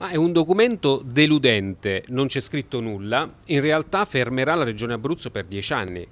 Ma è un documento deludente, non c'è scritto nulla, in realtà fermerà la Regione Abruzzo per dieci anni,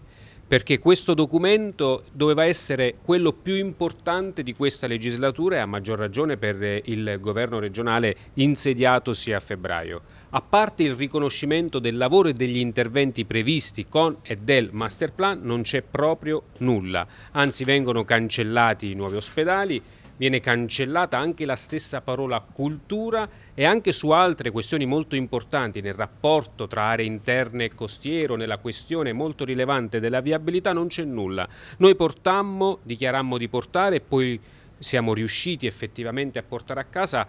perché questo documento doveva essere quello più importante di questa legislatura e a maggior ragione per eh, il governo regionale insediatosi a febbraio. A parte il riconoscimento del lavoro e degli interventi previsti con e del master plan non c'è proprio nulla, anzi vengono cancellati i nuovi ospedali, viene cancellata anche la stessa parola cultura e anche su altre questioni molto importanti nel rapporto tra aree interne e costiero, nella questione molto rilevante della viabilità non c'è nulla. Noi portammo, dichiarammo di portare e poi siamo riusciti effettivamente a portare a casa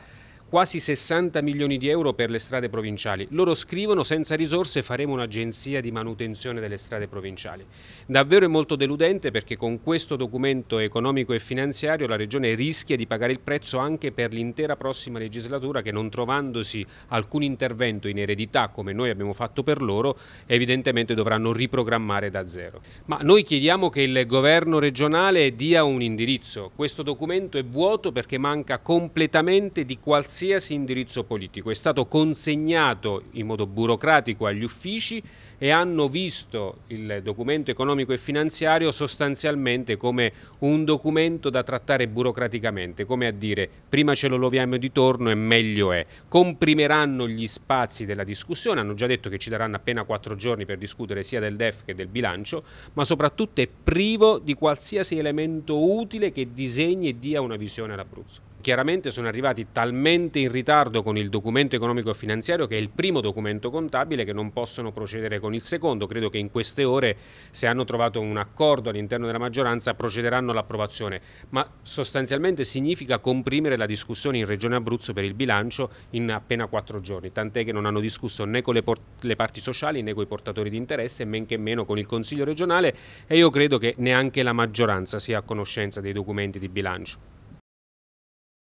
quasi 60 milioni di euro per le strade provinciali. Loro scrivono senza risorse faremo un'agenzia di manutenzione delle strade provinciali. Davvero è molto deludente perché con questo documento economico e finanziario la Regione rischia di pagare il prezzo anche per l'intera prossima legislatura che non trovandosi alcun intervento in eredità come noi abbiamo fatto per loro evidentemente dovranno riprogrammare da zero. Ma noi chiediamo che il governo regionale dia un indirizzo. Questo documento è vuoto perché manca completamente di qualsiasi qualsiasi indirizzo politico, è stato consegnato in modo burocratico agli uffici e hanno visto il documento economico e finanziario sostanzialmente come un documento da trattare burocraticamente, come a dire prima ce lo loviamo di torno e meglio è. Comprimeranno gli spazi della discussione, hanno già detto che ci daranno appena quattro giorni per discutere sia del DEF che del bilancio, ma soprattutto è privo di qualsiasi elemento utile che disegni e dia una visione all'Abruzzo chiaramente sono arrivati talmente in ritardo con il documento economico e finanziario che è il primo documento contabile che non possono procedere con il secondo. Credo che in queste ore, se hanno trovato un accordo all'interno della maggioranza, procederanno all'approvazione. Ma sostanzialmente significa comprimere la discussione in Regione Abruzzo per il bilancio in appena quattro giorni, tant'è che non hanno discusso né con le, le parti sociali né con i portatori di interesse, men che meno con il Consiglio regionale e io credo che neanche la maggioranza sia a conoscenza dei documenti di bilancio.